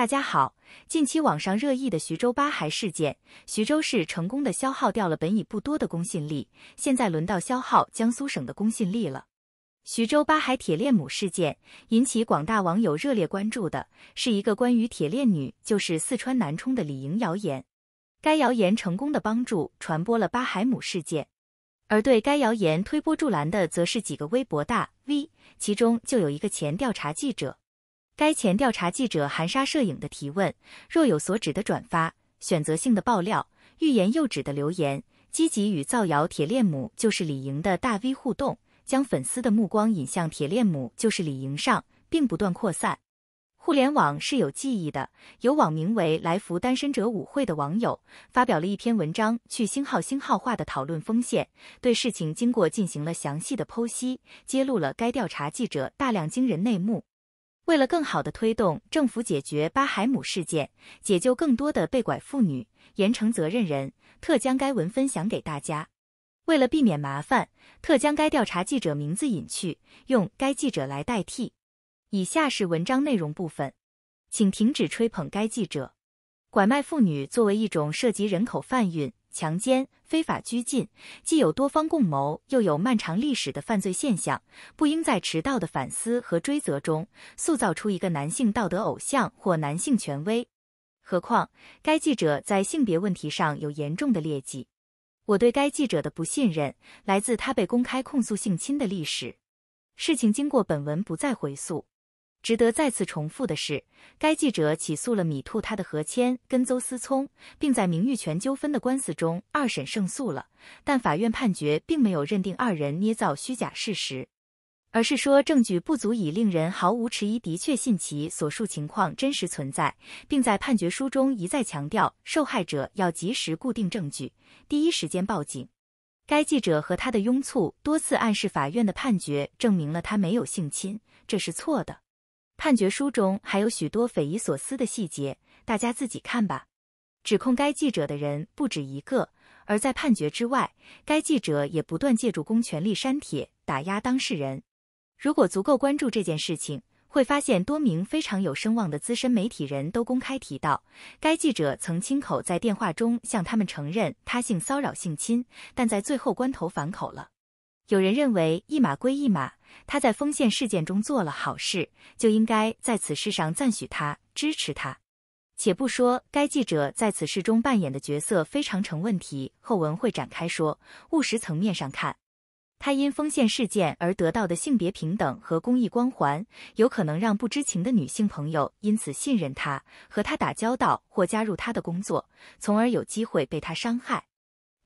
大家好，近期网上热议的徐州八孩事件，徐州市成功的消耗掉了本已不多的公信力，现在轮到消耗江苏省的公信力了。徐州八海铁链母事件引起广大网友热烈关注的，是一个关于铁链女就是四川南充的李莹谣言。该谣言成功的帮助传播了八海母事件，而对该谣言推波助澜的，则是几个微博大 V，其中就有一个前调查记者。该前调查记者含沙射影的提问、若有所指的转发、选择性的爆料、欲言又止的留言，积极与造谣“铁链母就是李莹”的大 V 互动，将粉丝的目光引向“铁链母就是李莹”上，并不断扩散。互联网是有记忆的，有网名为“来福单身者舞会”的网友发表了一篇文章，去星号星号化的讨论风线，对事情经过进行了详细的剖析，揭露了该调查记者大量惊人内幕。为了更好地推动政府解决巴海姆事件，解救更多的被拐妇女，严惩责任人，特将该文分享给大家。为了避免麻烦，特将该调查记者名字隐去，用该记者来代替。以下是文章内容部分，请停止吹捧该记者。拐卖妇女作为一种涉及人口贩运。强奸、非法拘禁，既有多方共谋，又有漫长历史的犯罪现象，不应在迟到的反思和追责中塑造出一个男性道德偶像或男性权威。何况，该记者在性别问题上有严重的劣迹。我对该记者的不信任，来自他被公开控诉性侵的历史。事情经过，本文不再回溯。值得再次重复的是，该记者起诉了米兔、他的何谦跟邹思聪，并在名誉权纠纷的官司中二审胜诉了。但法院判决并没有认定二人捏造虚假事实，而是说证据不足以令人毫无迟疑的确信其所述情况真实存在，并在判决书中一再强调受害者要及时固定证据，第一时间报警。该记者和他的拥簇多次暗示法院的判决证明了他没有性侵，这是错的。判决书中还有许多匪夷所思的细节，大家自己看吧。指控该记者的人不止一个，而在判决之外，该记者也不断借助公权力删帖打压当事人。如果足够关注这件事情，会发现多名非常有声望的资深媒体人都公开提到，该记者曾亲口在电话中向他们承认他性骚扰、性侵，但在最后关头反口了。有人认为一码归一码，他在封县事件中做了好事，就应该在此事上赞许他、支持他。且不说该记者在此事中扮演的角色非常成问题，后文会展开说。务实层面上看，他因封线事件而得到的性别平等和公益光环，有可能让不知情的女性朋友因此信任他，和他打交道或加入他的工作，从而有机会被他伤害。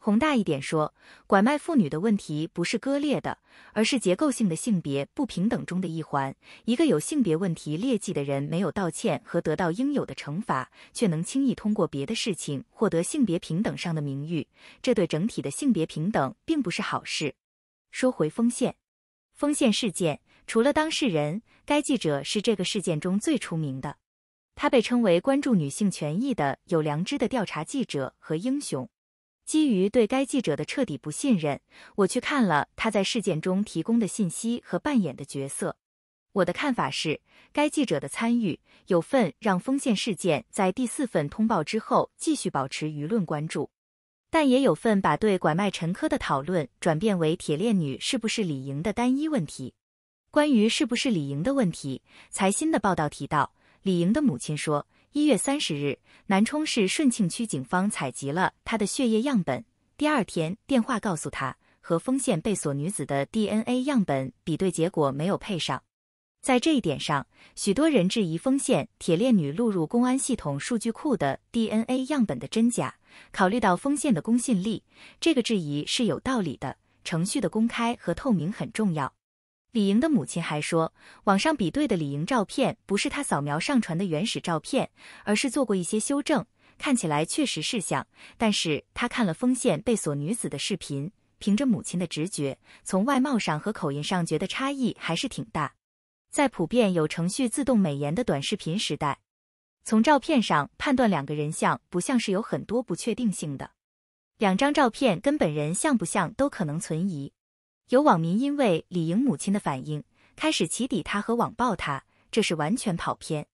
宏大一点说，拐卖妇女的问题不是割裂的，而是结构性的性别不平等中的一环。一个有性别问题劣迹的人没有道歉和得到应有的惩罚，却能轻易通过别的事情获得性别平等上的名誉，这对整体的性别平等并不是好事。说回丰县，丰县事件除了当事人，该记者是这个事件中最出名的，他被称为关注女性权益的有良知的调查记者和英雄。基于对该记者的彻底不信任，我去看了他在事件中提供的信息和扮演的角色。我的看法是，该记者的参与有份让丰县事件在第四份通报之后继续保持舆论关注，但也有份把对拐卖陈科的讨论转变为“铁链女是不是李莹”的单一问题。关于是不是李莹的问题，财新的报道提到，李莹的母亲说。一月三十日，南充市顺庆区警方采集了他的血液样本。第二天，电话告诉他，和丰县被锁女子的 DNA 样本比对结果没有配上。在这一点上，许多人质疑丰县铁链女录入公安系统数据库的 DNA 样本的真假。考虑到丰县的公信力，这个质疑是有道理的。程序的公开和透明很重要。李莹的母亲还说，网上比对的李莹照片不是她扫描上传的原始照片，而是做过一些修正，看起来确实是像。但是她看了封县被锁女子的视频，凭着母亲的直觉，从外貌上和口音上觉得差异还是挺大。在普遍有程序自动美颜的短视频时代，从照片上判断两个人像不像是有很多不确定性的，两张照片跟本人像不像都可能存疑。有网民因为李莹母亲的反应开始起底她和网暴她，这是完全跑偏。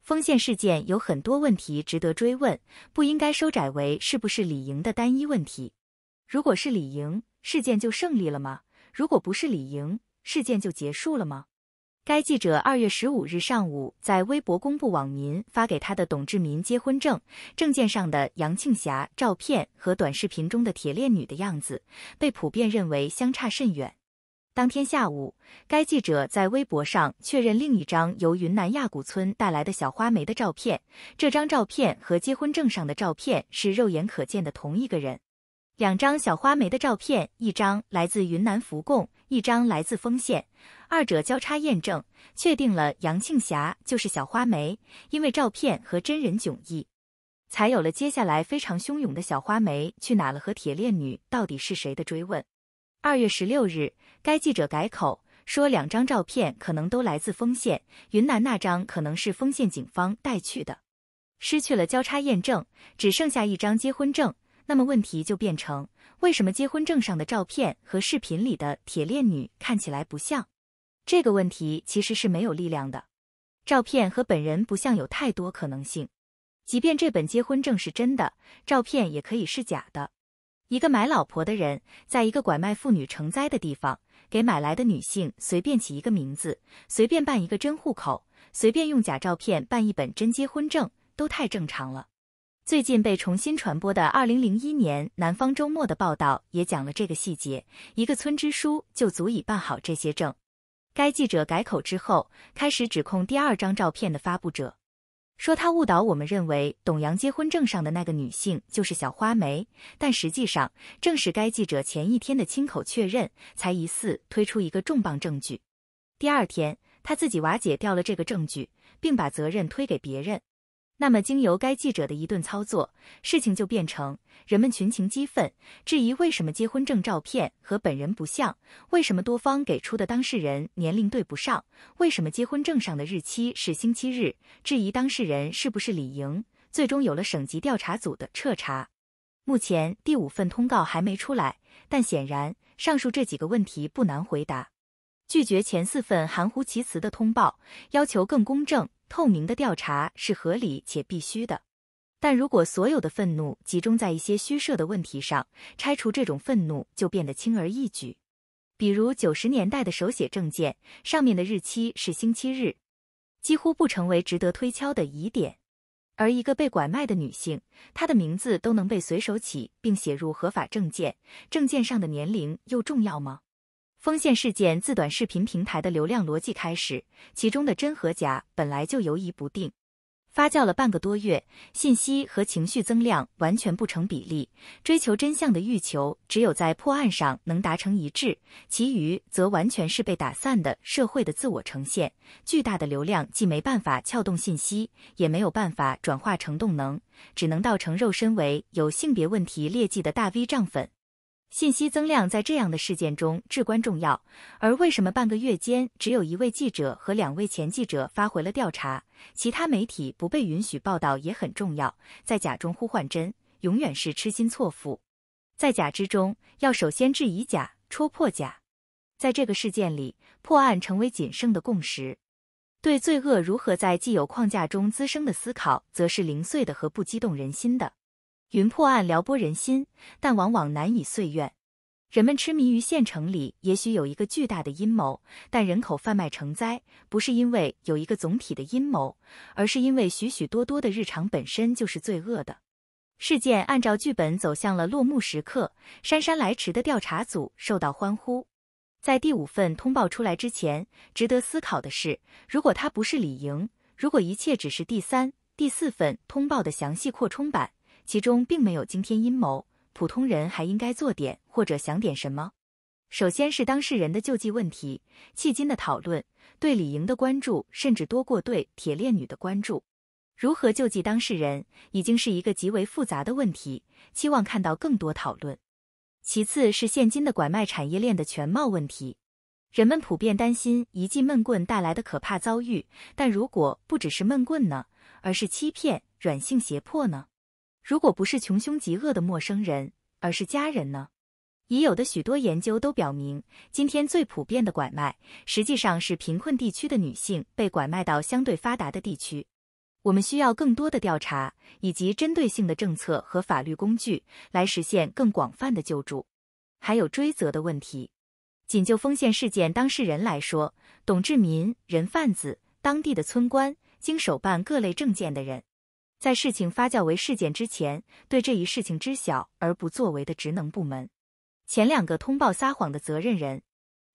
丰线事件有很多问题值得追问，不应该收窄为是不是李莹的单一问题。如果是李莹，事件就胜利了吗？如果不是李莹，事件就结束了吗？该记者二月十五日上午在微博公布网民发给他的董志民结婚证，证件上的杨庆霞照片和短视频中的铁链女的样子，被普遍认为相差甚远。当天下午，该记者在微博上确认另一张由云南亚古村带来的小花梅的照片，这张照片和结婚证上的照片是肉眼可见的同一个人。两张小花梅的照片，一张来自云南福贡，一张来自丰县，二者交叉验证，确定了杨庆霞就是小花梅，因为照片和真人迥异，才有了接下来非常汹涌的“小花梅去哪了”和“铁链女到底是谁”的追问。二月十六日，该记者改口说，两张照片可能都来自丰县，云南那张可能是丰县警方带去的，失去了交叉验证，只剩下一张结婚证。那么问题就变成，为什么结婚证上的照片和视频里的铁链女看起来不像？这个问题其实是没有力量的。照片和本人不像有太多可能性，即便这本结婚证是真的，照片也可以是假的。一个买老婆的人，在一个拐卖妇女成灾的地方，给买来的女性随便起一个名字，随便办一个真户口，随便用假照片办一本真结婚证，都太正常了。最近被重新传播的2001年《南方周末》的报道也讲了这个细节，一个村支书就足以办好这些证。该记者改口之后，开始指控第二张照片的发布者，说他误导我们认为董阳结婚证上的那个女性就是小花梅，但实际上正是该记者前一天的亲口确认才疑似推出一个重磅证据。第二天，他自己瓦解掉了这个证据，并把责任推给别人。那么，经由该记者的一顿操作，事情就变成人们群情激愤，质疑为什么结婚证照片和本人不像，为什么多方给出的当事人年龄对不上，为什么结婚证上的日期是星期日，质疑当事人是不是李莹。最终有了省级调查组的彻查。目前第五份通告还没出来，但显然上述这几个问题不难回答。拒绝前四份含糊其辞的通报，要求更公正。透明的调查是合理且必须的，但如果所有的愤怒集中在一些虚设的问题上，拆除这种愤怒就变得轻而易举。比如九十年代的手写证件上面的日期是星期日，几乎不成为值得推敲的疑点。而一个被拐卖的女性，她的名字都能被随手起并写入合法证件，证件上的年龄又重要吗？封线事件自短视频平台的流量逻辑开始，其中的真和假本来就游移不定，发酵了半个多月，信息和情绪增量完全不成比例。追求真相的欲求，只有在破案上能达成一致，其余则完全是被打散的。社会的自我呈现，巨大的流量既没办法撬动信息，也没有办法转化成动能，只能倒成肉身为有性别问题劣迹的大 V 涨粉。信息增量在这样的事件中至关重要，而为什么半个月间只有一位记者和两位前记者发回了调查，其他媒体不被允许报道也很重要。在假中呼唤真，永远是痴心错付。在假之中，要首先质疑假，戳破假。在这个事件里，破案成为仅剩的共识。对罪恶如何在既有框架中滋生的思考，则是零碎的和不激动人心的。云破案撩拨人心，但往往难以遂愿。人们痴迷于县城里也许有一个巨大的阴谋，但人口贩卖成灾不是因为有一个总体的阴谋，而是因为许许多多的日常本身就是罪恶的。事件按照剧本走向了落幕时刻，姗姗来迟的调查组受到欢呼。在第五份通报出来之前，值得思考的是：如果他不是李莹，如果一切只是第三、第四份通报的详细扩充版。其中并没有惊天阴谋，普通人还应该做点或者想点什么。首先是当事人的救济问题，迄今的讨论对李莹的关注甚至多过对铁链女的关注。如何救济当事人，已经是一个极为复杂的问题。期望看到更多讨论。其次是现今的拐卖产业链的全貌问题，人们普遍担心一记闷棍带来的可怕遭遇，但如果不只是闷棍呢，而是欺骗、软性胁迫呢？如果不是穷凶极恶的陌生人，而是家人呢？已有的许多研究都表明，今天最普遍的拐卖，实际上是贫困地区的女性被拐卖到相对发达的地区。我们需要更多的调查，以及针对性的政策和法律工具，来实现更广泛的救助，还有追责的问题。仅就丰县事件当事人来说，董志民、人贩子、当地的村官、经手办各类证件的人。在事情发酵为事件之前，对这一事情知晓而不作为的职能部门，前两个通报撒谎的责任人，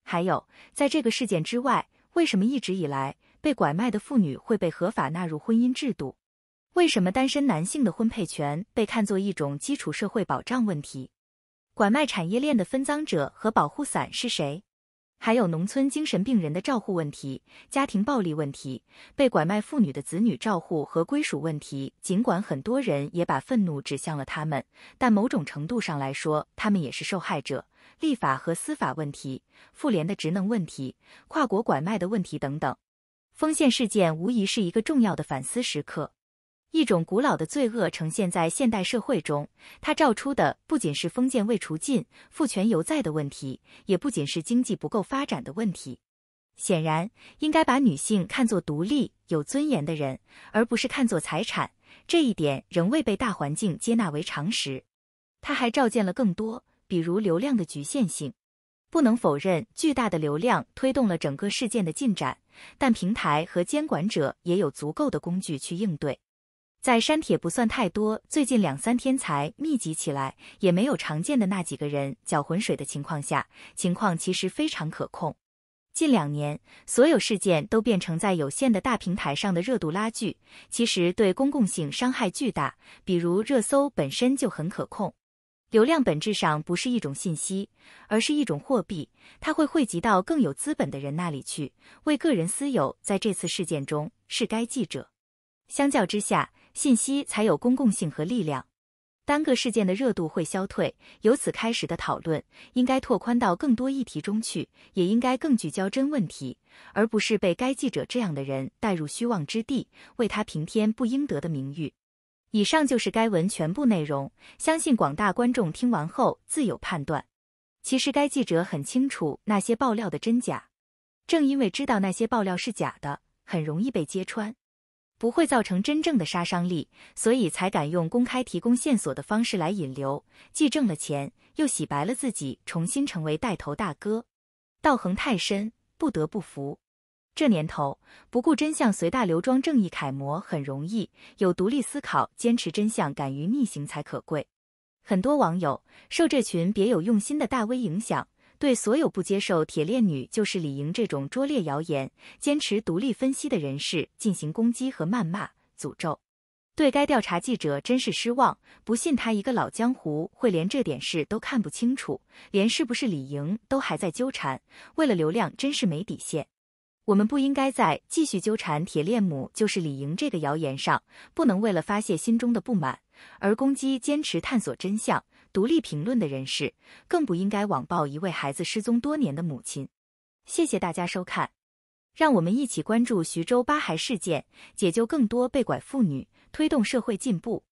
还有在这个事件之外，为什么一直以来被拐卖的妇女会被合法纳入婚姻制度？为什么单身男性的婚配权被看作一种基础社会保障问题？拐卖产业链的分赃者和保护伞是谁？还有农村精神病人的照护问题、家庭暴力问题、被拐卖妇女的子女照护和归属问题。尽管很多人也把愤怒指向了他们，但某种程度上来说，他们也是受害者。立法和司法问题、妇联的职能问题、跨国拐卖的问题等等，丰县事件无疑是一个重要的反思时刻。一种古老的罪恶呈现在现代社会中，它照出的不仅是封建未除尽、父权犹在的问题，也不仅是经济不够发展的问题。显然，应该把女性看作独立、有尊严的人，而不是看作财产。这一点仍未被大环境接纳为常识。他还召见了更多，比如流量的局限性。不能否认，巨大的流量推动了整个事件的进展，但平台和监管者也有足够的工具去应对。在删帖不算太多，最近两三天才密集起来，也没有常见的那几个人搅浑水的情况下，情况其实非常可控。近两年，所有事件都变成在有限的大平台上的热度拉锯，其实对公共性伤害巨大。比如热搜本身就很可控，流量本质上不是一种信息，而是一种货币，它会汇集到更有资本的人那里去，为个人私有。在这次事件中，是该记者。相较之下。信息才有公共性和力量，单个事件的热度会消退，由此开始的讨论应该拓宽到更多议题中去，也应该更聚焦真问题，而不是被该记者这样的人带入虚妄之地，为他平添不应得的名誉。以上就是该文全部内容，相信广大观众听完后自有判断。其实该记者很清楚那些爆料的真假，正因为知道那些爆料是假的，很容易被揭穿。不会造成真正的杀伤力，所以才敢用公开提供线索的方式来引流，既挣了钱，又洗白了自己，重新成为带头大哥。道行太深，不得不服。这年头，不顾真相随大流装正义楷模很容易，有独立思考、坚持真相、敢于逆行才可贵。很多网友受这群别有用心的大 V 影响。对所有不接受“铁链女就是李莹”这种拙劣谣言、坚持独立分析的人士进行攻击和谩骂、诅咒，对该调查记者真是失望。不信他一个老江湖会连这点事都看不清楚，连是不是李莹都还在纠缠。为了流量真是没底线。我们不应该再继续纠缠“铁链母就是李莹”这个谣言上，不能为了发泄心中的不满而攻击坚持探索真相。独立评论的人士更不应该网暴一位孩子失踪多年的母亲。谢谢大家收看，让我们一起关注徐州八孩事件，解救更多被拐妇女，推动社会进步。